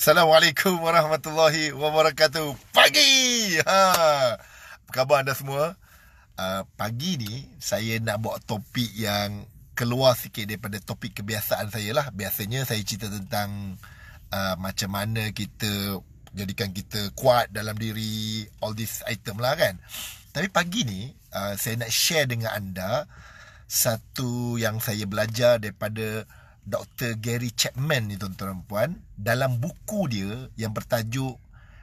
Assalamualaikum warahmatullahi wabarakatuh Pagi ha. Apa khabar anda semua uh, Pagi ni saya nak buat topik yang Keluar sikit daripada topik kebiasaan saya lah Biasanya saya cerita tentang uh, Macam mana kita Jadikan kita kuat dalam diri All this item lah kan Tapi pagi ni uh, Saya nak share dengan anda Satu yang saya belajar daripada Dr. Gary Chapman ni tuan-tuan dan puan dalam buku dia yang bertajuk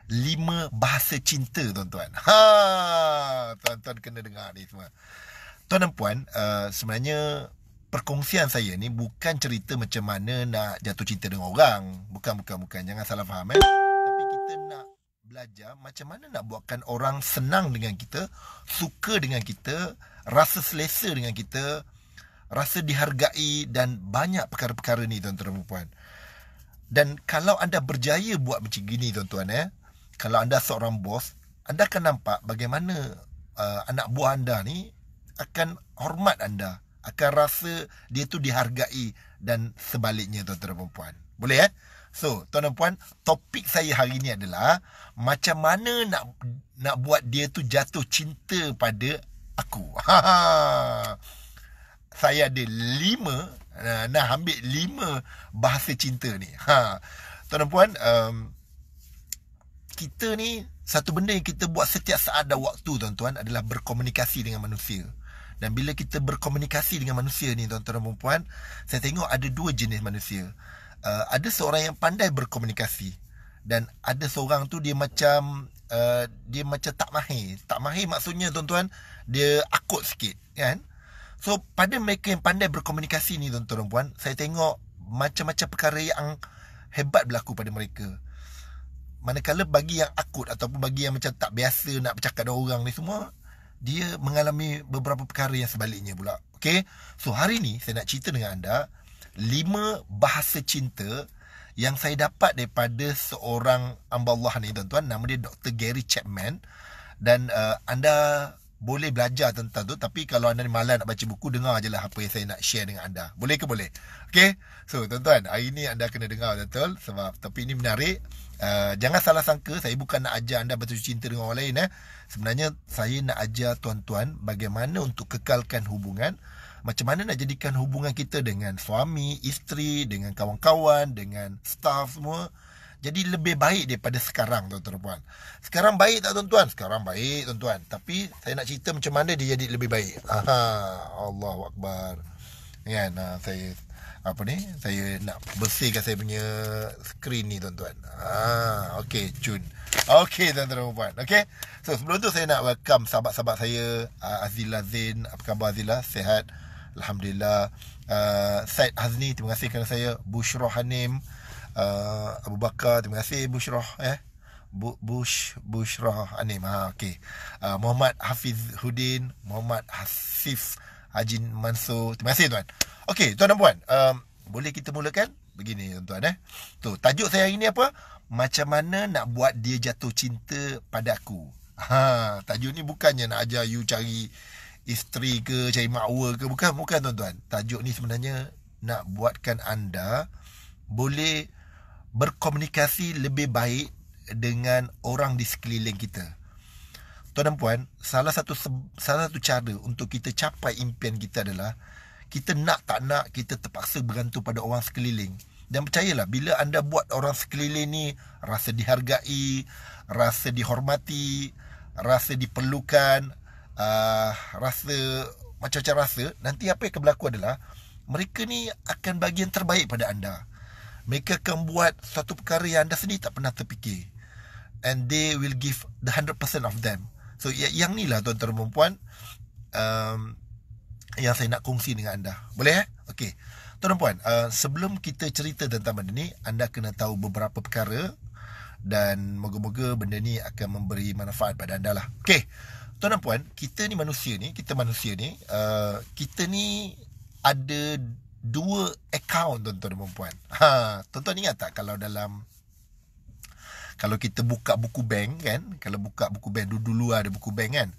Lima Bahasa Cinta tuan-tuan. Ha, tuan-tuan kena dengar ni semua. Tuan dan puan, uh, sebenarnya perkongsian saya ni bukan cerita macam mana nak jatuh cinta dengan orang. Bukan bukan bukan jangan salah faham eh. Tapi kita nak belajar macam mana nak buatkan orang senang dengan kita, suka dengan kita, rasa selesa dengan kita, rasa dihargai dan banyak perkara-perkara ni tuan-tuan dan puan. Dan kalau anda berjaya buat macam gini tuan-tuan ya. Kalau anda seorang bos, anda akan nampak bagaimana uh, anak buah anda ni akan hormat anda. Akan rasa dia tu dihargai dan sebaliknya tuan-tuan dan puan-puan. Boleh eh? So, tuan dan puan, topik saya hari ni adalah macam mana nak nak buat dia tu jatuh cinta pada aku. Saya ada lima Nah, eh, nah ambil lima bahasa cinta ni. Ha. Tuan dan puan, um, kita ni satu benda yang kita buat setiap saat dan waktu tuan-tuan adalah berkomunikasi dengan manusia. Dan bila kita berkomunikasi dengan manusia ni tuan-tuan dan puan, saya tengok ada dua jenis manusia. Uh, ada seorang yang pandai berkomunikasi dan ada seorang tu dia macam uh, dia macam tak mahir. Tak mahir maksudnya tuan-tuan dia akut sikit, kan? Ya? So pada mereka yang pandai berkomunikasi ni tuan-tuan dan puan Saya tengok macam-macam perkara yang hebat berlaku pada mereka Manakala bagi yang akut ataupun bagi yang macam tak biasa nak bercakap dengan orang ni semua Dia mengalami beberapa perkara yang sebaliknya pula okay? So hari ni saya nak cerita dengan anda lima bahasa cinta yang saya dapat daripada seorang amba Allah ni tuan-tuan Nama dia Dr. Gary Chapman Dan uh, anda boleh belajar tentang tu tapi kalau anda ni malas nak baca buku dengar ajalah apa yang saya nak share dengan anda. Boleh ke boleh? Okey. So tuan-tuan, hari ni anda kena dengar betul sebab tapi ini menarik. Uh, jangan salah sangka saya bukan nak ajar anda bertujuh cinta dengan orang lain eh. Sebenarnya saya nak ajar tuan-tuan bagaimana untuk kekalkan hubungan macam mana nak jadikan hubungan kita dengan suami, isteri, dengan kawan-kawan, dengan staff semua jadi lebih baik daripada sekarang tuan-tuan puan. Sekarang baik tak tuan-tuan? Sekarang baik tuan-tuan. Tapi saya nak cerita macam mana dia jadi lebih baik. Aha, Allahu akbar. Kan ha, saya apa ni? Saya nak bersihkan saya punya skrin ni tuan-tuan. Ha, okey, cun. Okey tuan-tuan puan. Okey. So sebelum tu saya nak welcome sahabat-sahabat saya uh, Azila Zain. Apa khabar Azila? Sehat. Alhamdulillah. Uh, Said Hazni, terima kasih kerana saya. Bushro Hanim uh, Abu Bakar terima kasih Bushrah eh Bu, Bush Bushrah Anim ha okey uh, Muhammad Hafiz Hudin Muhammad Hasif Ajin Mansur terima kasih tuan okey tuan dan puan um, boleh kita mulakan begini tuan eh tu tajuk saya hari ini apa macam mana nak buat dia jatuh cinta pada aku ha tajuk ni bukannya nak ajar you cari isteri ke cari makwa ke bukan bukan tuan-tuan tajuk ni sebenarnya nak buatkan anda boleh berkomunikasi lebih baik dengan orang di sekeliling kita. Tuan dan puan, salah satu salah satu cara untuk kita capai impian kita adalah kita nak tak nak kita terpaksa bergantung pada orang sekeliling. Dan percayalah bila anda buat orang sekeliling ni rasa dihargai, rasa dihormati, rasa diperlukan, uh, rasa macam-macam rasa, nanti apa yang akan berlaku adalah mereka ni akan bagi yang terbaik pada anda. Mereka akan buat satu perkara yang anda sendiri tak pernah terfikir. And they will give the 100% of them. So ya, yang ni lah tuan-tuan dan puan um, yang saya nak kongsi dengan anda. Boleh eh? Okay. Tuan dan puan, uh, sebelum kita cerita tentang benda ni, anda kena tahu beberapa perkara dan moga-moga benda ni akan memberi manfaat pada anda lah. Okay. Tuan dan puan, kita ni manusia ni, kita manusia ni, uh, kita ni ada dua account tuan-tuan dan puan-puan. Ha, tuan-tuan ingat tak kalau dalam kalau kita buka buku bank kan, kalau buka buku bank dulu-dulu ada buku bank kan.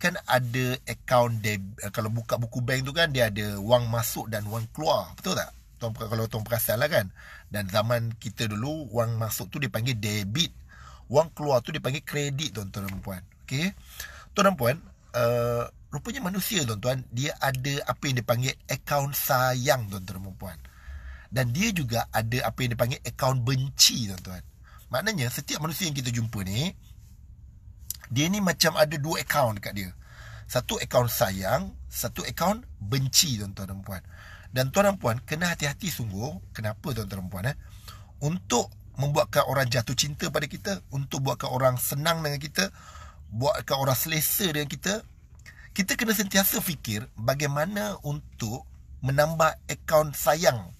Kan ada account deb, eh, kalau buka buku bank tu kan dia ada wang masuk dan wang keluar, betul tak? Tuan, kalau tuan perasan lah kan. Dan zaman kita dulu wang masuk tu dipanggil debit, wang keluar tu dipanggil kredit tuan-tuan dan puan-puan. Okey. Tuan dan puan, uh, Rupanya manusia tuan-tuan, dia ada apa yang dipanggil akaun sayang tuan-tuan dan puan. Dan dia juga ada apa yang dipanggil akaun benci tuan-tuan. Maknanya setiap manusia yang kita jumpa ni, dia ni macam ada dua akaun dekat dia. Satu akaun sayang, satu akaun benci tuan-tuan dan puan. Dan tuan dan puan kena hati-hati sungguh, kenapa tuan-tuan dan puan eh? Untuk membuatkan orang jatuh cinta pada kita, untuk buatkan orang senang dengan kita, buatkan orang selesa dengan kita, kita kena sentiasa fikir bagaimana untuk menambah akaun sayang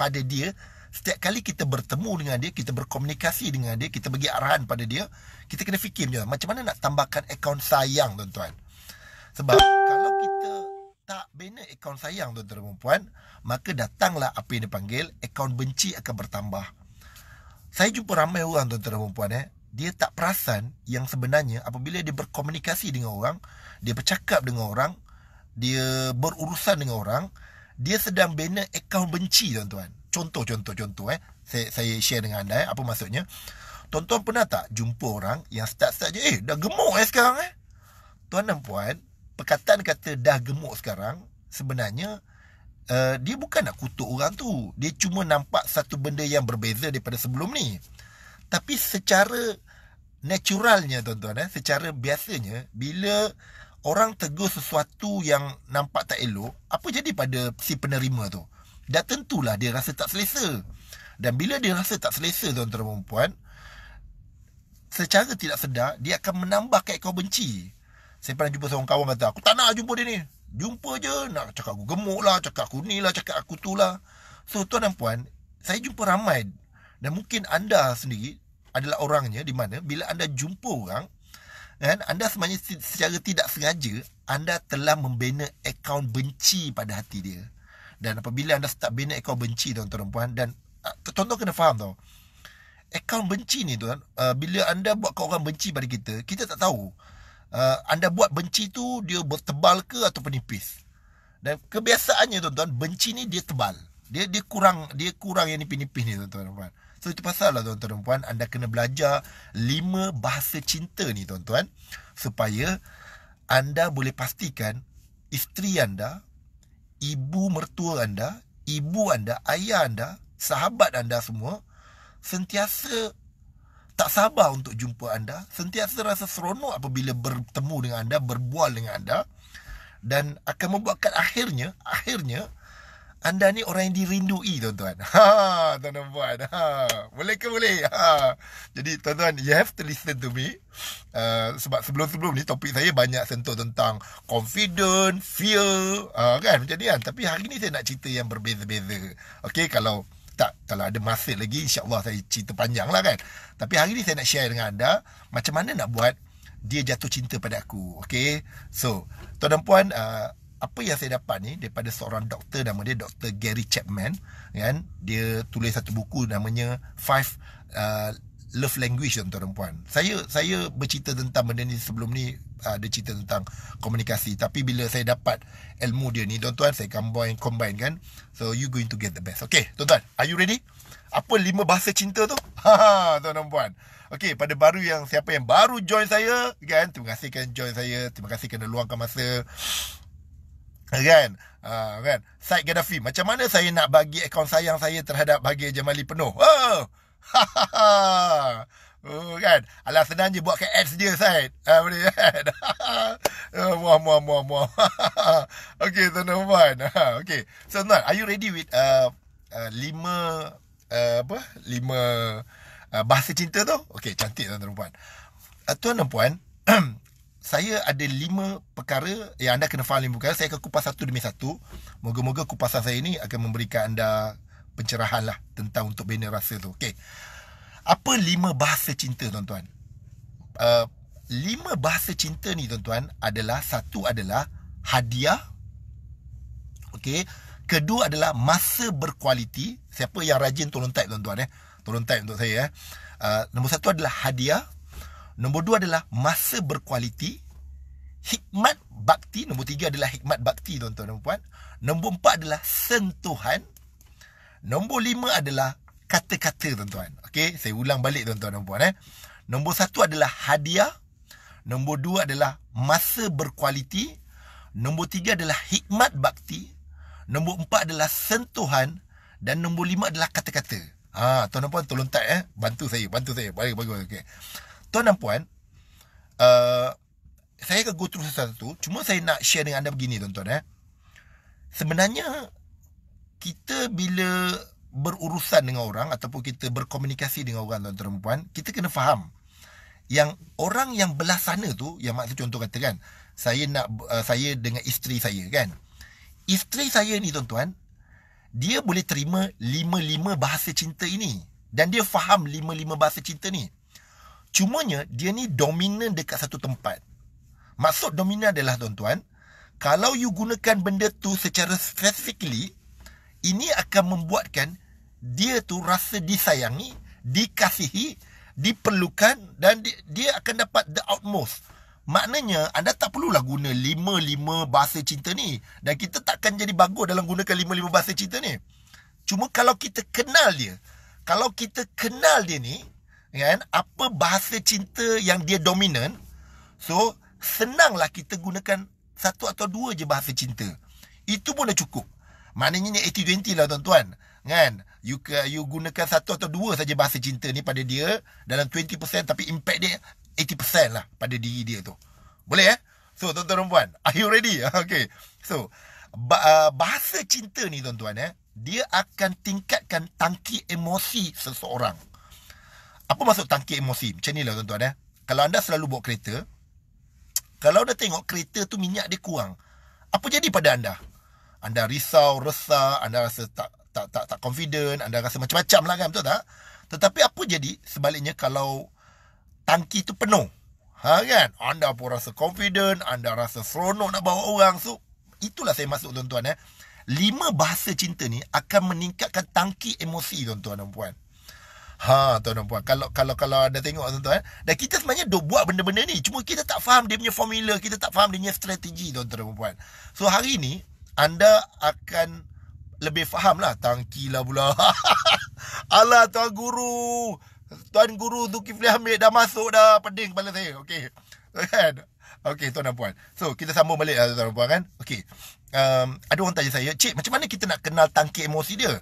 pada dia setiap kali kita bertemu dengan dia kita berkomunikasi dengan dia kita bagi arahan pada dia kita kena fikir juga macam mana nak tambahkan akaun sayang tuan-tuan sebab kalau kita tak bina akaun sayang tuan-tuan dan puan maka datanglah apa yang dipanggil akaun benci akan bertambah saya jumpa ramai orang tuan-tuan dan puan eh dia tak perasan yang sebenarnya apabila dia berkomunikasi dengan orang, dia bercakap dengan orang, dia berurusan dengan orang, dia sedang bina akaun benci tuan-tuan. Contoh, contoh, contoh eh. Saya, saya share dengan anda eh. Apa maksudnya? Tuan-tuan pernah tak jumpa orang yang start-start je, eh dah gemuk eh sekarang eh? Tuan dan puan, perkataan kata dah gemuk sekarang, sebenarnya uh, dia bukan nak kutuk orang tu. Dia cuma nampak satu benda yang berbeza daripada sebelum ni. Tapi secara naturalnya tuan-tuan eh, secara biasanya bila orang tegur sesuatu yang nampak tak elok, apa jadi pada si penerima tu? Dah tentulah dia rasa tak selesa. Dan bila dia rasa tak selesa tuan-tuan dan secara tidak sedar dia akan menambah kau benci. Saya pernah jumpa seorang kawan kata, aku tak nak jumpa dia ni. Jumpa je, nak cakap aku gemuk lah, cakap aku ni lah, cakap aku tu lah. So tuan dan puan, saya jumpa ramai dan mungkin anda sendiri adalah orangnya di mana bila anda jumpa orang dan anda sebenarnya secara tidak sengaja anda telah membina akaun benci pada hati dia. Dan apabila anda start bina akaun benci tuan-tuan puan dan ah, tuan-tuan kena faham tau. Akaun benci ni tuan uh, bila anda buat kau orang benci pada kita, kita tak tahu uh, anda buat benci tu dia bertebal ke atau penipis. Dan kebiasaannya tuan-tuan benci ni dia tebal. Dia dia kurang dia kurang yang nipis-nipis ni tuan-tuan puan. So itu pasal lah tuan-tuan dan puan Anda kena belajar lima bahasa cinta ni tuan-tuan Supaya anda boleh pastikan Isteri anda Ibu mertua anda Ibu anda, ayah anda Sahabat anda semua Sentiasa tak sabar untuk jumpa anda Sentiasa rasa seronok apabila bertemu dengan anda Berbual dengan anda Dan akan membuatkan akhirnya Akhirnya anda ni orang yang dirindui tuan-tuan. Ha, tuan dan puan. Ha, boleh ke boleh? Ha. Jadi tuan-tuan, you have to listen to me. Uh, sebab sebelum-sebelum ni topik saya banyak sentuh tentang confident, fear, uh, kan? Macam ni kan. Tapi hari ni saya nak cerita yang berbeza-beza. Okay, kalau tak kalau ada masa lagi insya-Allah saya cerita panjang lah kan. Tapi hari ni saya nak share dengan anda macam mana nak buat dia jatuh cinta pada aku. Okey. So, tuan dan puan, uh, apa yang saya dapat ni daripada seorang doktor nama dia Dr Gary Chapman kan dia tulis satu buku namanya Five uh, Love Language untuk perempuan. saya saya bercerita tentang benda ni sebelum ni uh, ada cerita tentang komunikasi tapi bila saya dapat ilmu dia ni tuan tuan saya combine combine kan so you going to get the best Okay, tuan tuan are you ready apa lima bahasa cinta tu ha tuan tuan puan Okey, pada baru yang siapa yang baru join saya, kan? Terima kasih kan join saya. Terima kasih kerana luangkan masa kan uh, kan Said Gaddafi macam mana saya nak bagi akaun sayang saya terhadap Bahagia Jamali penuh oh Oh kan, alah senang je ke ads dia Said. Ah boleh kan. Oh, muah, muah, wah wah. Okey, so no one. Ah, Okey. So no, are you ready with uh, uh lima uh, apa? Lima uh, bahasa cinta tu? Okay, cantik tuan-tuan. Uh, tuan dan puan, saya ada lima perkara yang anda kena faham lima perkara. Saya akan kupas satu demi satu. Moga-moga kupasan saya ini akan memberikan anda pencerahan lah tentang untuk bina rasa tu. Okay. Apa lima bahasa cinta tuan-tuan? Uh, lima bahasa cinta ni tuan-tuan adalah satu adalah hadiah. Okay. Kedua adalah masa berkualiti. Siapa yang rajin tolong type tuan-tuan eh. Tolong type untuk saya eh. Uh, nombor satu adalah hadiah Nombor dua adalah masa berkualiti. Hikmat bakti. Nombor tiga adalah hikmat bakti tuan-tuan dan puan. Nombor empat adalah sentuhan. Nombor lima adalah kata-kata tuan-tuan. Okey, saya ulang balik tuan-tuan dan puan. Eh. Nombor satu adalah hadiah. Nombor dua adalah masa berkualiti. Nombor tiga adalah hikmat bakti. Nombor empat adalah sentuhan. Dan nombor lima adalah kata-kata. Ah, tuan-tuan tolong tak eh. Bantu saya, bantu saya. Bagus, bagus. Okey. Tuan dan puan, uh, saya akan go through satu-satu. Cuma saya nak share dengan anda begini tuan-tuan. Eh. Sebenarnya, kita bila berurusan dengan orang ataupun kita berkomunikasi dengan orang tuan-tuan dan puan, kita kena faham yang orang yang belah sana tu, yang maksud contoh kata kan, saya nak uh, saya dengan isteri saya kan. Isteri saya ni tuan-tuan, dia boleh terima lima-lima bahasa cinta ini. Dan dia faham lima-lima bahasa cinta ni. Cumanya dia ni dominan dekat satu tempat. Maksud dominan adalah tuan-tuan, kalau you gunakan benda tu secara specifically, ini akan membuatkan dia tu rasa disayangi, dikasihi, diperlukan dan di, dia akan dapat the utmost. Maknanya anda tak perlulah guna lima lima bahasa cinta ni dan kita takkan jadi bagus dalam gunakan lima lima bahasa cinta ni. Cuma kalau kita kenal dia, kalau kita kenal dia ni, Ya kan apa bahasa cinta yang dia dominan so senanglah kita gunakan satu atau dua je bahasa cinta itu pun dah cukup maknanya ni 80 20 lah tuan-tuan kan you you gunakan satu atau dua saja bahasa cinta ni pada dia dalam 20% tapi impact dia 80% lah pada diri dia tu boleh eh so tuan-tuan dan puan are you ready okay so uh, bahasa cinta ni tuan-tuan eh dia akan tingkatkan tangki emosi seseorang apa maksud tangki emosi? Macam ni lah tuan-tuan eh. Kalau anda selalu bawa kereta, kalau anda tengok kereta tu minyak dia kurang, apa jadi pada anda? Anda risau, resah, anda rasa tak tak tak tak confident, anda rasa macam-macam lah kan, betul tak? Tetapi apa jadi sebaliknya kalau tangki tu penuh? Ha kan? Anda pun rasa confident, anda rasa seronok nak bawa orang. So, itulah saya masuk tuan-tuan eh. Lima bahasa cinta ni akan meningkatkan tangki emosi tuan-tuan dan puan-puan. Ha tuan dan puan kalau kalau kalau ada tengok tuan-tuan eh? dan kita sebenarnya dok buat benda-benda ni cuma kita tak faham dia punya formula kita tak faham dia punya strategi tuan-tuan dan puan. So hari ni anda akan lebih faham lah tangki lah pula. Allah tuan guru. Tuan guru tu, Zulkifli Hamid dah masuk dah pening kepala saya. Okey. Kan? Okey tuan dan puan. So kita sambung balik lah, tuan dan puan kan. Okey. Um, ada orang tanya saya, Cik macam mana kita nak kenal tangki emosi dia?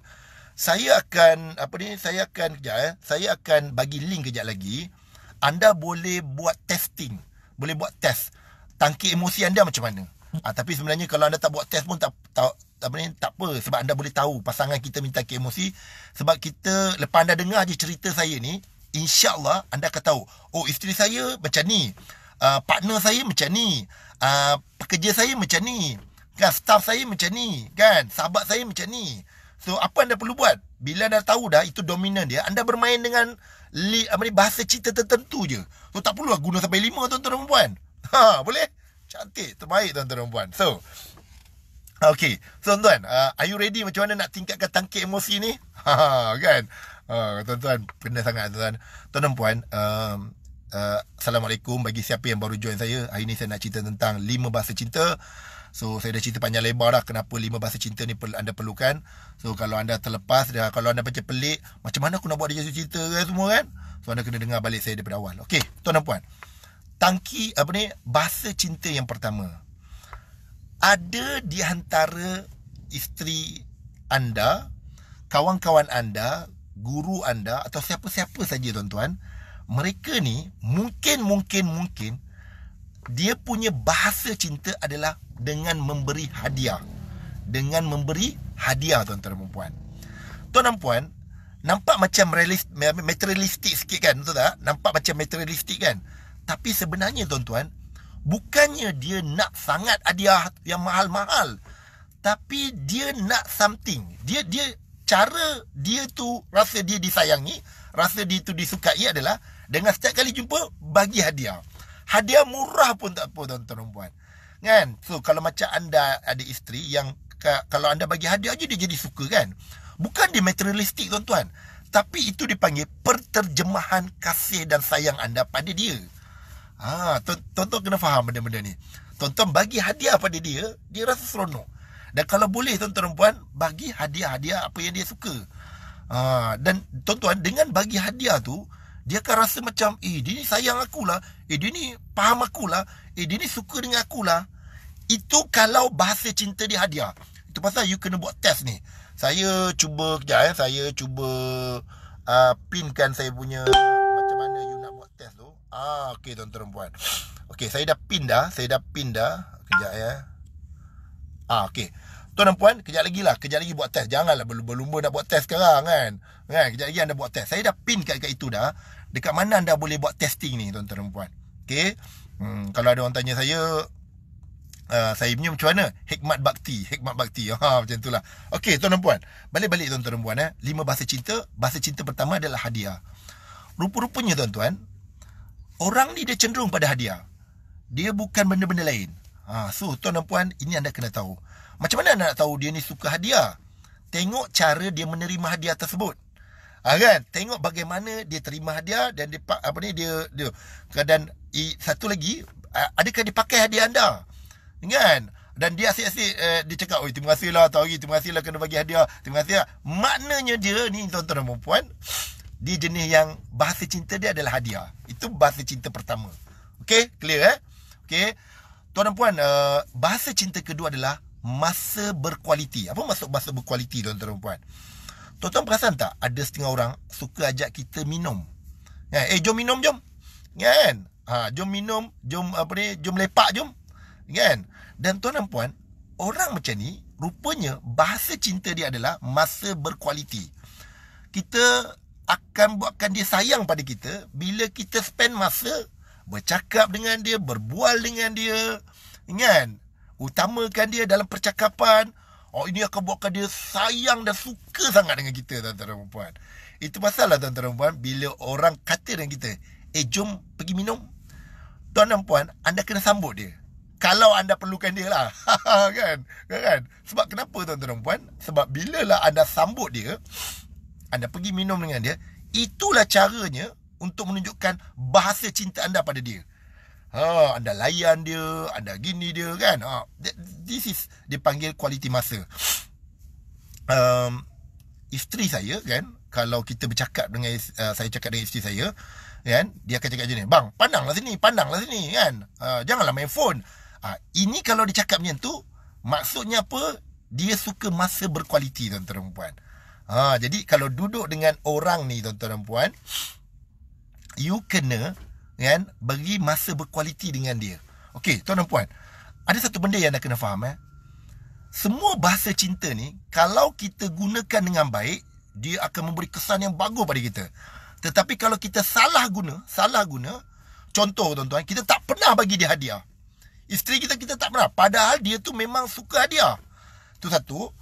saya akan apa ni saya akan kejap eh saya akan bagi link kejap lagi anda boleh buat testing boleh buat test tangki emosi anda macam mana ah tapi sebenarnya kalau anda tak buat test pun tak tak apa ni tak apa sebab anda boleh tahu pasangan kita minta tangki emosi sebab kita lepas anda dengar je cerita saya ni insyaallah anda akan tahu oh isteri saya macam ni uh, partner saya macam ni uh, pekerja saya macam ni kan staff saya macam ni kan sahabat saya macam ni So apa anda perlu buat? Bila anda tahu dah itu dominan dia, anda bermain dengan li, apa ni bahasa cerita tertentu je. So tak perlu lah guna sampai lima tuan-tuan dan puan. Ha, boleh? Cantik, terbaik tuan-tuan dan puan. So Okay, so tuan-tuan, uh, are you ready macam mana nak tingkatkan tangkit emosi ni? Ha, kan? Uh, tuan-tuan, pernah sangat tuan-tuan. Tuan dan puan, um, uh, Assalamualaikum bagi siapa yang baru join saya. Hari ni saya nak cerita tentang lima bahasa cinta. So saya dah cerita panjang lebar dah kenapa lima bahasa cinta ni anda perlukan. So kalau anda terlepas dah kalau anda baca pelik, macam mana aku nak buat dia jatuh cinta kan semua kan? So anda kena dengar balik saya daripada awal. Okay, tuan dan puan. Tangki apa ni? Bahasa cinta yang pertama. Ada di antara isteri anda, kawan-kawan anda, guru anda atau siapa-siapa saja tuan-tuan, mereka ni mungkin mungkin mungkin dia punya bahasa cinta adalah dengan memberi hadiah. Dengan memberi hadiah tuan-tuan dan puan Tuan dan puan, nampak macam materialistik sikit kan, betul tak? Nampak macam materialistik kan? Tapi sebenarnya tuan-tuan, bukannya dia nak sangat hadiah yang mahal-mahal. Tapi dia nak something. Dia dia cara dia tu rasa dia disayangi, rasa dia tu disukai adalah dengan setiap kali jumpa bagi hadiah hadiah murah pun tak apa tuan-tuan dan puan. Kan? So kalau macam anda ada isteri yang kalau anda bagi hadiah je dia jadi suka kan? Bukan dia materialistik tuan-tuan. Tapi itu dipanggil perterjemahan kasih dan sayang anda pada dia. Ha, tuan-tuan kena faham benda-benda ni. Tuan-tuan bagi hadiah pada dia, dia rasa seronok. Dan kalau boleh tuan-tuan dan puan, bagi hadiah-hadiah apa yang dia suka. Ha, dan tuan-tuan, dengan bagi hadiah tu, dia akan rasa macam, eh dia ni sayang akulah. Eh dia ni faham akulah Eh dia ni suka dengan akulah Itu kalau bahasa cinta dia hadiah Itu pasal you kena buat test ni Saya cuba kejap eh Saya cuba uh, pinkan saya punya Macam mana you nak buat test tu Ah, Okay tuan-tuan puan Okay saya dah pin dah Saya dah pin dah Kejap eh Ah, Okay Tuan dan puan, kejap lagi lah. Kejap lagi buat test. Janganlah berlumba-lumba nak buat test sekarang kan. kan? Kejap lagi anda buat test. Saya dah pin kat, kat itu dah dekat mana anda boleh buat testing ni tuan-tuan dan puan okey hmm, kalau ada orang tanya saya uh, saya punya macam mana hikmat bakti hikmat bakti ha macam itulah okey tuan dan puan balik-balik tuan-tuan dan puan eh lima bahasa cinta bahasa cinta pertama adalah hadiah rupa-rupanya tuan-tuan orang ni dia cenderung pada hadiah dia bukan benda-benda lain ha so tuan dan puan ini anda kena tahu macam mana anda nak tahu dia ni suka hadiah tengok cara dia menerima hadiah tersebut Ha, kan? Tengok bagaimana dia terima hadiah dan dia apa ni dia dia dan i, satu lagi adakah dia pakai hadiah anda? Kan? Dan dia asyik-asyik eh, dia cakap, "Oi, terima kasihlah tahu lagi, terima kasihlah kena bagi hadiah. Terima kasihlah." Maknanya dia ni tuan-tuan dan puan-puan, dia jenis yang bahasa cinta dia adalah hadiah. Itu bahasa cinta pertama. Okey, clear eh? Okey. Tuan dan puan, uh, bahasa cinta kedua adalah masa berkualiti. Apa maksud bahasa berkualiti tuan-tuan dan puan-puan? Tuan-tuan perasan tak Ada setengah orang Suka ajak kita minum ya, Eh jom minum jom ya, Kan ha, Jom minum Jom apa ni Jom lepak jom ya, Kan Dan tuan dan puan Orang macam ni Rupanya Bahasa cinta dia adalah Masa berkualiti Kita Akan buatkan dia sayang pada kita Bila kita spend masa Bercakap dengan dia Berbual dengan dia ya, Kan Utamakan dia dalam percakapan Oh ini akan buatkan dia sayang dan suka sangat dengan kita tuan-tuan dan puan. Itu pasallah tuan-tuan dan puan bila orang kata dengan kita, "Eh jom pergi minum." Tuan dan puan, anda kena sambut dia. Kalau anda perlukan dia lah. Kan? kan? Kan? Sebab kenapa tuan-tuan dan puan? Sebab bilalah anda sambut dia, anda pergi minum dengan dia, itulah caranya untuk menunjukkan bahasa cinta anda pada dia ha, ada layan dia, ada gini dia kan. Ha, this is dipanggil kualiti masa. Um, isteri saya kan, kalau kita bercakap dengan, uh, saya cakap dengan isteri saya, kan, dia akan cakap macam ni, bang, pandanglah sini, pandanglah sini kan. Uh, janganlah main phone. Ha, ini kalau dicakap macam tu, maksudnya apa? Dia suka masa berkualiti tuan-tuan dan puan. Ha, jadi kalau duduk dengan orang ni tuan-tuan dan puan, you kena kan beri masa berkualiti dengan dia okey tuan dan puan ada satu benda yang anda kena faham eh semua bahasa cinta ni kalau kita gunakan dengan baik dia akan memberi kesan yang bagus pada kita tetapi kalau kita salah guna salah guna contoh tuan-tuan kita tak pernah bagi dia hadiah isteri kita kita tak pernah padahal dia tu memang suka hadiah tu satu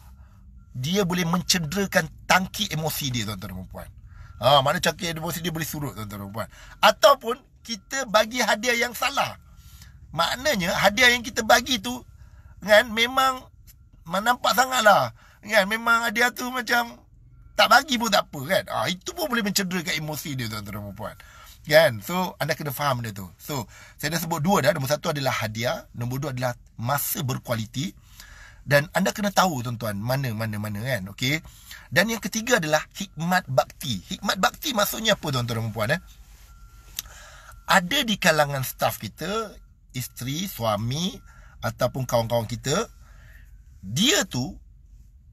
dia boleh mencederakan tangki emosi dia tuan-tuan dan puan Ha, mana cakap emosi dia boleh surut tuan-tuan dan puan. Ataupun kita bagi hadiah yang salah. Maknanya hadiah yang kita bagi tu kan memang nampak sangatlah kan memang hadiah tu macam tak bagi pun tak apa kan. Ah itu pun boleh mencederakan emosi dia tuan-tuan dan puan Kan? So anda kena faham benda tu. So saya dah sebut dua dah. Nombor satu adalah hadiah, nombor dua adalah masa berkualiti dan anda kena tahu tuan-tuan mana mana mana kan. Okey. Dan yang ketiga adalah hikmat bakti. Hikmat bakti maksudnya apa tuan-tuan dan puan eh? ada di kalangan staff kita, isteri, suami ataupun kawan-kawan kita, dia tu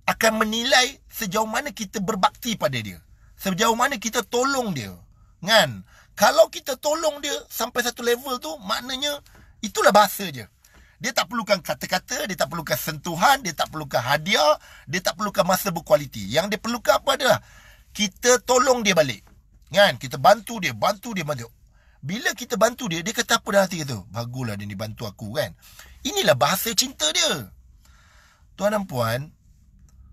akan menilai sejauh mana kita berbakti pada dia. Sejauh mana kita tolong dia. Kan? Kalau kita tolong dia sampai satu level tu, maknanya itulah bahasa je. Dia tak perlukan kata-kata, dia tak perlukan sentuhan, dia tak perlukan hadiah, dia tak perlukan masa berkualiti. Yang dia perlukan apa adalah kita tolong dia balik. Kan? Kita bantu dia, bantu dia, bantu dia. Bila kita bantu dia, dia kata apa dalam hati tu? Bagulah dia ni bantu aku kan. Inilah bahasa cinta dia. Tuan dan puan,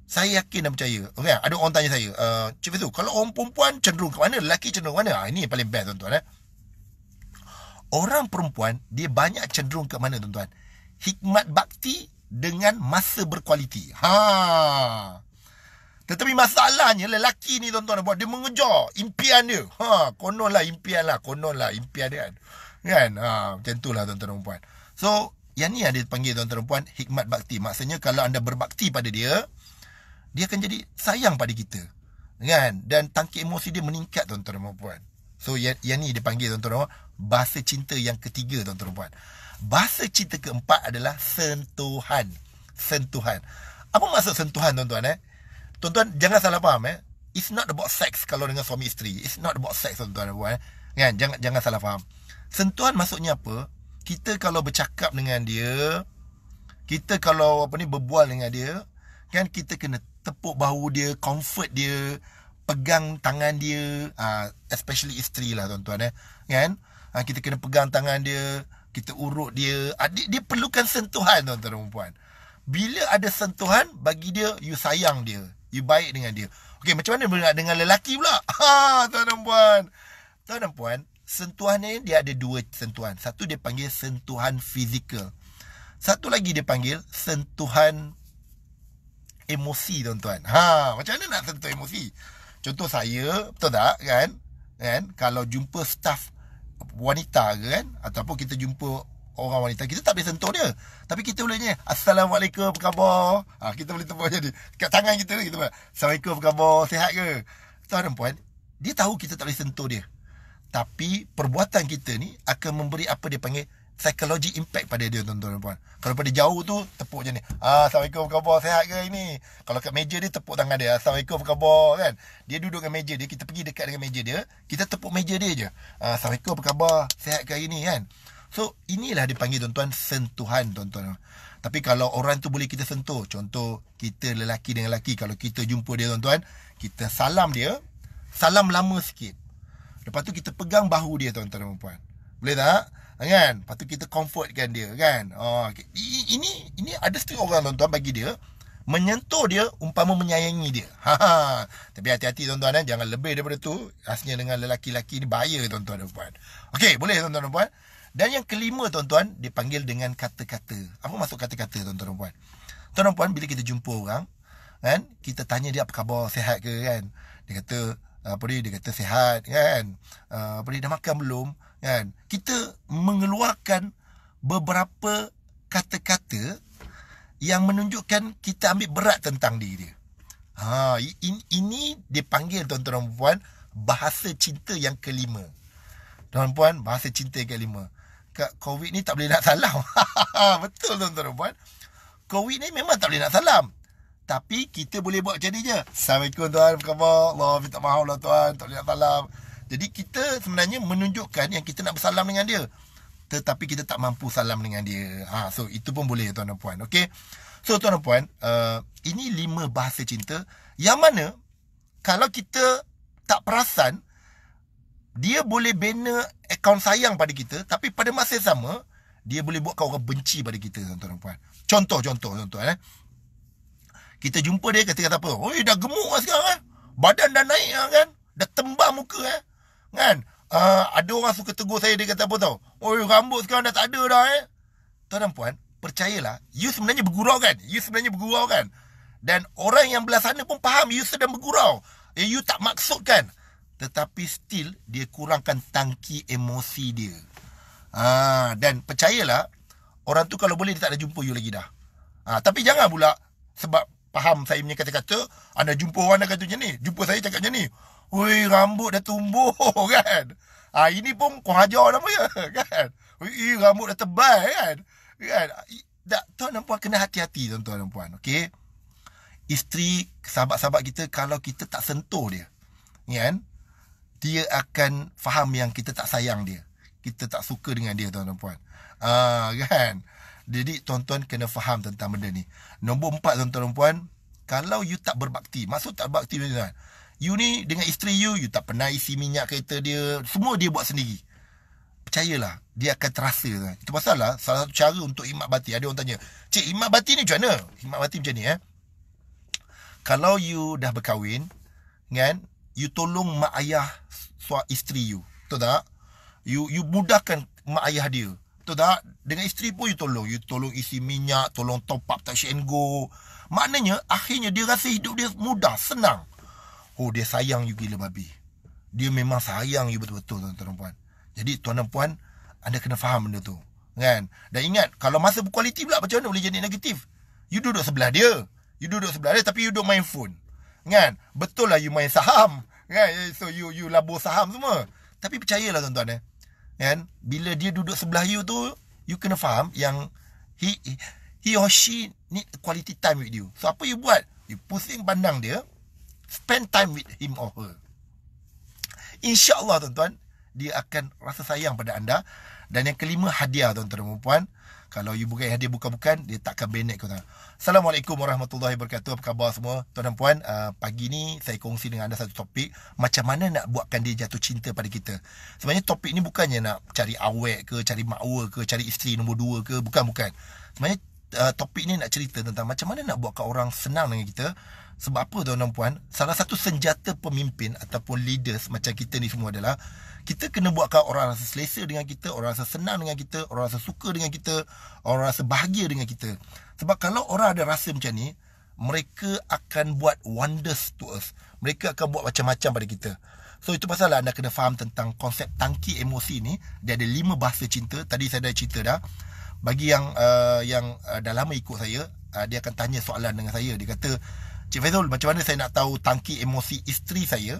saya yakin dan percaya. Okay, ah, ada orang tanya saya, uh, Cik Fizu, kalau orang perempuan cenderung ke mana? Lelaki cenderung ke mana? Ha, ini paling best tuan-tuan. Eh? Orang perempuan, dia banyak cenderung ke mana tuan-tuan? Hikmat bakti dengan masa berkualiti. Haa. Tetapi masalahnya lelaki ni tuan-tuan dan puan dia mengejar impian dia. Ha, kononlah impian lah, kononlah impian dia kan. Kan? Ha, macam itulah tuan-tuan dan puan. So, yang ni yang dia panggil tuan-tuan dan puan hikmat bakti. Maksudnya kalau anda berbakti pada dia, dia akan jadi sayang pada kita. Kan? Dan tangki emosi dia meningkat tuan-tuan dan puan. So, yang, yang ni dia panggil tuan-tuan dan puan bahasa cinta yang ketiga tuan-tuan dan puan. Bahasa cinta keempat adalah sentuhan. Sentuhan. Apa maksud sentuhan tuan-tuan eh? Tuan-tuan jangan salah faham eh. It's not about sex kalau dengan suami isteri. It's not about sex tuan-tuan dan puan. Eh. Kan? Jangan jangan salah faham. Sentuhan maksudnya apa? Kita kalau bercakap dengan dia, kita kalau apa ni berbual dengan dia, kan kita kena tepuk bahu dia, comfort dia, pegang tangan dia, uh, especially isteri lah tuan-tuan eh. Kan? Uh, kita kena pegang tangan dia, kita urut dia. Adik ah, dia, dia perlukan sentuhan tuan-tuan dan puan. Bila ada sentuhan, bagi dia, you sayang dia. You baik dengan dia. Okey, macam mana dengan, dengan lelaki pula? Ha, tuan dan puan. Tuan dan puan, ni dia ada dua sentuhan. Satu dia panggil sentuhan fizikal. Satu lagi dia panggil sentuhan emosi, tuan-tuan. Ha, macam mana nak sentuh emosi? Contoh saya, betul tak kan? Kan? Kalau jumpa staff wanita ke kan ataupun kita jumpa orang wanita kita tak boleh sentuh dia tapi kita boleh assalamualaikum apa khabar ha, kita boleh tepuk jadi, ni kat tangan kita kita buat assalamualaikum apa khabar sihat ke tuan dan puan dia tahu kita tak boleh sentuh dia tapi perbuatan kita ni akan memberi apa dia panggil psychology impact pada dia tuan-tuan dan puan kalau pada jauh tu tepuk je ni ah, assalamualaikum apa khabar sihat ke ini kalau kat meja dia tepuk tangan dia assalamualaikum apa khabar kan dia duduk dengan meja dia kita pergi dekat dengan meja dia kita tepuk meja dia je ah, assalamualaikum apa khabar sihat ke ini kan So inilah dipanggil tuan-tuan sentuhan tuan-tuan. Tapi kalau orang tu boleh kita sentuh, contoh kita lelaki dengan lelaki kalau kita jumpa dia tuan-tuan, kita salam dia, salam lama sikit. Lepas tu kita pegang bahu dia tuan-tuan dan puan. Boleh tak? Ha, kan? Lepas tu kita comfortkan dia kan? Oh, ha, okay. ini ini ada setengah orang tuan-tuan bagi dia menyentuh dia umpama menyayangi dia. Ha -ha. Tapi hati-hati tuan-tuan eh. jangan lebih daripada tu. Rasanya dengan lelaki-lelaki ni bahaya tuan-tuan dan puan. Okey, boleh tuan-tuan dan puan? Dan yang kelima tuan-tuan dipanggil dengan kata-kata. Apa maksud kata-kata tuan-tuan dan puan? Tuan dan puan bila kita jumpa orang kan kita tanya dia apa khabar sihat ke kan dia kata apa dia dia kata sihat kan eh, apa dia dah makan belum kan kita mengeluarkan beberapa kata-kata yang menunjukkan kita ambil berat tentang diri dia ha ini, ini dipanggil tuan-tuan dan puan bahasa cinta yang kelima tuan-tuan bahasa cinta yang kelima COVID ni tak boleh nak salam. Betul tuan-tuan dan puan. COVID ni memang tak boleh nak salam. Tapi kita boleh buat macam ni je. Assalamualaikum tuan. Apa khabar? Allah minta maaf lah tuan. Tak boleh nak salam. Jadi kita sebenarnya menunjukkan yang kita nak bersalam dengan dia. Tetapi kita tak mampu salam dengan dia. Ha, so itu pun boleh tuan dan puan. Okay. So tuan dan puan. Uh, ini lima bahasa cinta. Yang mana kalau kita tak perasan dia boleh bina akaun sayang pada kita tapi pada masa yang sama dia boleh buat orang benci pada kita tuan Contoh, puan. Contoh contoh eh. Kita jumpa dia kata kata apa? Oi dah gemuk lah sekarang eh. Badan dah naik lah kan. Dah tembam muka eh. Kan? Uh, ada orang suka tegur saya dia kata apa tau? Oi rambut sekarang dah tak ada dah eh. Tuan-tuan puan, percayalah, you sebenarnya bergurau kan? You sebenarnya bergurau kan? Dan orang yang belah sana pun faham you sedang bergurau. Eh, you tak maksudkan tetapi still dia kurangkan tangki emosi dia. Ha, dan percayalah orang tu kalau boleh dia tak ada jumpa you lagi dah. Ha, tapi jangan pula sebab faham saya punya kata-kata anda jumpa orang kata macam ni, jumpa saya cakap macam ni. Oi rambut dah tumbuh kan. Ha, ini pun kau hajar nama ya kan. Oi rambut dah tebal kan. Kan. Tak tuan dan puan kena hati-hati tuan-tuan dan puan. Okey. Isteri sahabat-sahabat kita kalau kita tak sentuh dia. Ya kan? Ya, dia akan faham yang kita tak sayang dia. Kita tak suka dengan dia tuan-tuan puan. Ah uh, kan. Jadi tuan-tuan kena faham tentang benda ni. Nombor empat tuan-tuan puan, kalau you tak berbakti, maksud tak berbakti tuan-tuan. You ni dengan isteri you, you tak pernah isi minyak kereta dia, semua dia buat sendiri. Percayalah, dia akan terasa. Tuan. Itu pasal lah, salah satu cara untuk imak bati. Ada orang tanya, cik imak bati ni macam mana? Imak bati macam ni eh. Kalau you dah berkahwin, kan, you tolong mak ayah suami isteri you. Betul tak? You you mudahkan mak ayah dia. Betul tak? Dengan isteri pun you tolong. You tolong isi minyak, tolong top up touch and go. Maknanya akhirnya dia rasa hidup dia mudah, senang. Oh dia sayang you gila babi. Dia memang sayang you betul-betul tuan-tuan dan puan. Jadi tuan dan puan anda kena faham benda tu. Kan? Dan ingat kalau masa berkualiti pula macam mana boleh jadi negatif? You duduk sebelah dia. You duduk sebelah dia tapi you duduk main phone. Kan? Betul lah you main saham kan eh, so you you labur saham semua tapi percayalah tuan-tuan eh kan bila dia duduk sebelah you tu you kena faham yang he he or she need quality time with you so apa you buat you pusing pandang dia spend time with him or her Insya Allah tuan-tuan dia akan rasa sayang pada anda dan yang kelima hadiah tuan-tuan dan puan-puan kalau you bukan hadiah bukan-bukan Dia takkan benek kau tengok Assalamualaikum warahmatullahi wabarakatuh Apa khabar semua Tuan dan puan uh, Pagi ni saya kongsi dengan anda satu topik Macam mana nak buatkan dia jatuh cinta pada kita Sebenarnya topik ni bukannya nak Cari awet ke Cari makwa ke Cari isteri nombor dua ke Bukan-bukan Sebenarnya uh, topik ni nak cerita tentang Macam mana nak buatkan orang senang dengan kita sebab apa tuan dan puan Salah satu senjata pemimpin Ataupun leaders Macam kita ni semua adalah Kita kena buatkan orang rasa selesa dengan kita Orang rasa senang dengan kita Orang rasa suka dengan kita Orang rasa bahagia dengan kita Sebab kalau orang ada rasa macam ni Mereka akan buat wonders to us Mereka akan buat macam-macam pada kita So itu pasal lah anda kena faham tentang konsep tangki emosi ni Dia ada lima bahasa cinta Tadi saya dah cerita dah Bagi yang uh, yang uh, dah lama ikut saya uh, Dia akan tanya soalan dengan saya Dia kata Cik Faisal, macam mana saya nak tahu tangki emosi isteri saya?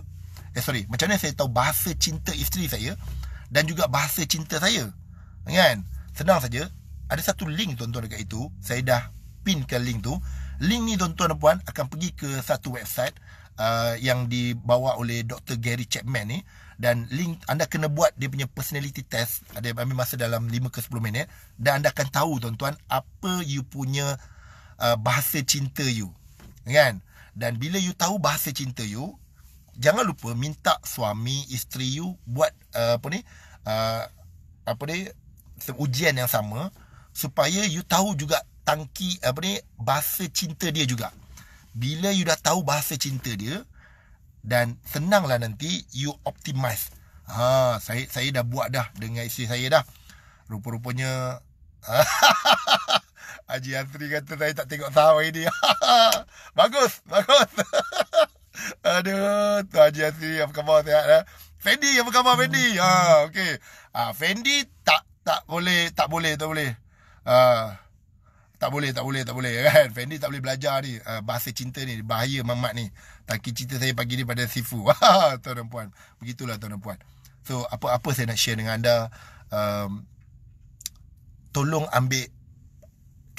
Eh, sorry. Macam mana saya tahu bahasa cinta isteri saya? Dan juga bahasa cinta saya? Kan? Senang saja. Ada satu link tuan-tuan dekat itu. Saya dah pin ke link tu. Link ni tuan-tuan dan puan akan pergi ke satu website uh, yang dibawa oleh Dr. Gary Chapman ni. Dan link anda kena buat dia punya personality test. Ada ambil masa dalam 5 ke 10 minit. Dan anda akan tahu tuan-tuan apa you punya uh, bahasa cinta you kan dan bila you tahu bahasa cinta you jangan lupa minta suami isteri you buat uh, apa ni uh, apa ni ujian yang sama supaya you tahu juga tangki apa ni bahasa cinta dia juga bila you dah tahu bahasa cinta dia dan senanglah nanti you optimize ha saya saya dah buat dah dengan isteri saya dah rupa-rupanya Haji Antri kata saya tak tengok sawah ni, bagus, bagus. Aduh, tu Haji Antri apa khabar sihat eh? Fendi apa khabar Fendi? Ha, okey. Ah ha, Fendi tak tak boleh, tak boleh, tak boleh. Ha, tak boleh, tak boleh, tak boleh kan. Fendi tak boleh belajar ni ha, bahasa cinta ni, bahaya mamat ni. Tangki cinta saya pagi ni pada sifu. tuan dan puan, begitulah tuan dan puan. So apa-apa saya nak share dengan anda um, tolong ambil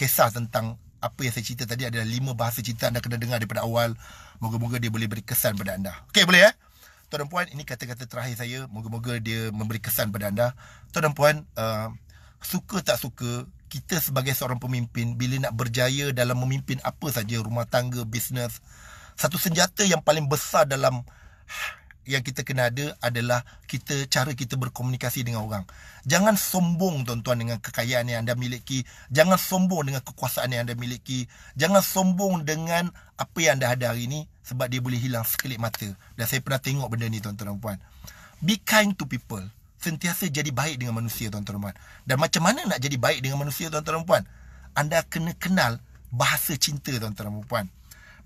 kisah tentang apa yang saya cerita tadi adalah lima bahasa cinta anda kena dengar daripada awal. Moga-moga dia boleh beri kesan pada anda. Okey, boleh ya? Eh? Tuan dan puan, ini kata-kata terakhir saya. Moga-moga dia memberi kesan pada anda. Tuan dan puan, uh, suka tak suka, kita sebagai seorang pemimpin, bila nak berjaya dalam memimpin apa saja, rumah tangga, bisnes, satu senjata yang paling besar dalam yang kita kena ada adalah kita cara kita berkomunikasi dengan orang. Jangan sombong tuan-tuan dengan kekayaan yang anda miliki, jangan sombong dengan kekuasaan yang anda miliki, jangan sombong dengan apa yang anda ada hari ini sebab dia boleh hilang sekelip mata. Dan saya pernah tengok benda ni tuan-tuan dan puan. Be kind to people. Sentiasa jadi baik dengan manusia tuan-tuan dan puan. Dan macam mana nak jadi baik dengan manusia tuan-tuan dan puan? Anda kena kenal bahasa cinta tuan-tuan dan puan.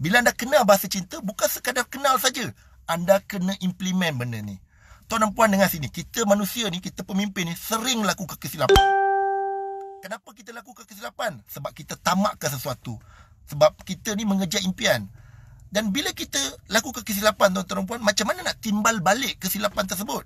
Bila anda kenal bahasa cinta bukan sekadar kenal saja anda kena implement benda ni. Tuan dan puan dengar sini. Kita manusia ni, kita pemimpin ni sering lakukan kesilapan. Kenapa kita lakukan kesilapan? Sebab kita tamakkan sesuatu. Sebab kita ni mengejar impian. Dan bila kita lakukan kesilapan tuan-tuan dan puan, macam mana nak timbal balik kesilapan tersebut?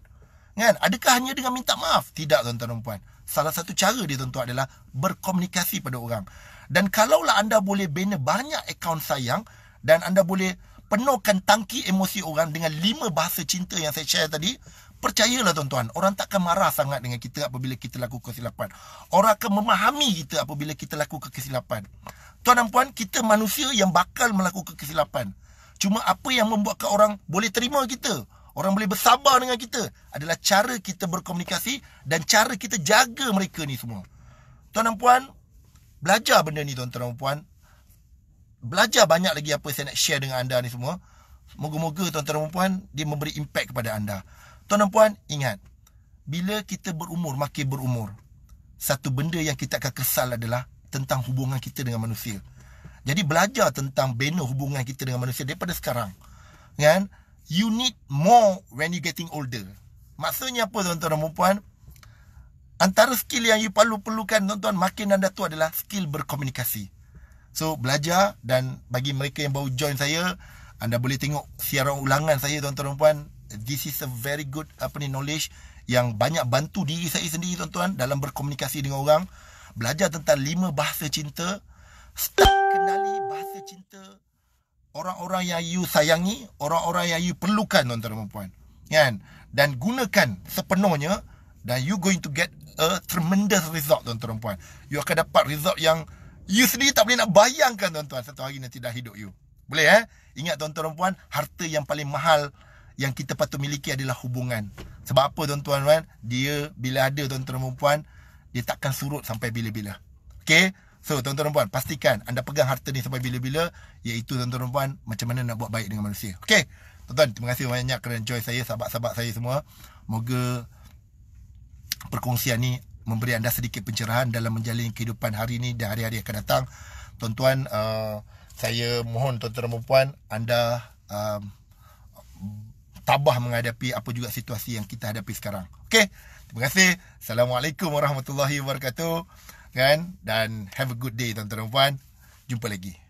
Kan? Adakah hanya dengan minta maaf? Tidak tuan-tuan dan puan. Salah satu cara dia tuan-tuan adalah berkomunikasi pada orang. Dan kalaulah anda boleh bina banyak akaun sayang dan anda boleh penuhkan tangki emosi orang dengan lima bahasa cinta yang saya share tadi, percayalah tuan-tuan, orang takkan marah sangat dengan kita apabila kita lakukan kesilapan. Orang akan memahami kita apabila kita lakukan kesilapan. Tuan dan puan, kita manusia yang bakal melakukan kesilapan. Cuma apa yang membuatkan orang boleh terima kita, orang boleh bersabar dengan kita adalah cara kita berkomunikasi dan cara kita jaga mereka ni semua. Tuan dan puan, belajar benda ni tuan-tuan dan puan, belajar banyak lagi apa saya nak share dengan anda ni semua. Moga-moga tuan-tuan dan puan dia memberi impact kepada anda. Tuan dan puan ingat bila kita berumur makin berumur satu benda yang kita akan kesal adalah tentang hubungan kita dengan manusia. Jadi belajar tentang benar hubungan kita dengan manusia daripada sekarang. Kan? You need more when you getting older. Maksudnya apa tuan-tuan dan puan? Antara skill yang you perlu perlukan tuan-tuan makin anda tua adalah skill berkomunikasi. So belajar dan bagi mereka yang baru join saya anda boleh tengok siaran ulangan saya tuan-tuan dan puan this is a very good apa ni knowledge yang banyak bantu diri saya sendiri tuan-tuan dalam berkomunikasi dengan orang belajar tentang lima bahasa cinta start kenali bahasa cinta orang-orang yang you sayangi orang-orang yang you perlukan tuan-tuan dan puan kan dan gunakan sepenuhnya dan you going to get a tremendous result tuan-tuan dan puan you akan dapat result yang You sendiri tak boleh nak bayangkan tuan-tuan satu hari nanti dah hidup you. Boleh eh? Ingat tuan-tuan dan puan, harta yang paling mahal yang kita patut miliki adalah hubungan. Sebab apa tuan-tuan puan? Dia bila ada tuan-tuan dan puan, dia takkan surut sampai bila-bila. Okay? So tuan-tuan dan puan, pastikan anda pegang harta ni sampai bila-bila. Iaitu tuan-tuan dan puan, macam mana nak buat baik dengan manusia. Okay? Tuan-tuan, terima kasih banyak kerana join saya, sahabat-sahabat saya semua. Moga perkongsian ni memberi anda sedikit pencerahan dalam menjalani kehidupan hari ini dan hari-hari akan datang. Tuan-tuan, uh, saya mohon tuan-tuan dan puan anda um, tabah menghadapi apa juga situasi yang kita hadapi sekarang. Okey. Terima kasih. Assalamualaikum warahmatullahi wabarakatuh. Kan? Dan have a good day tuan-tuan dan puan. Jumpa lagi.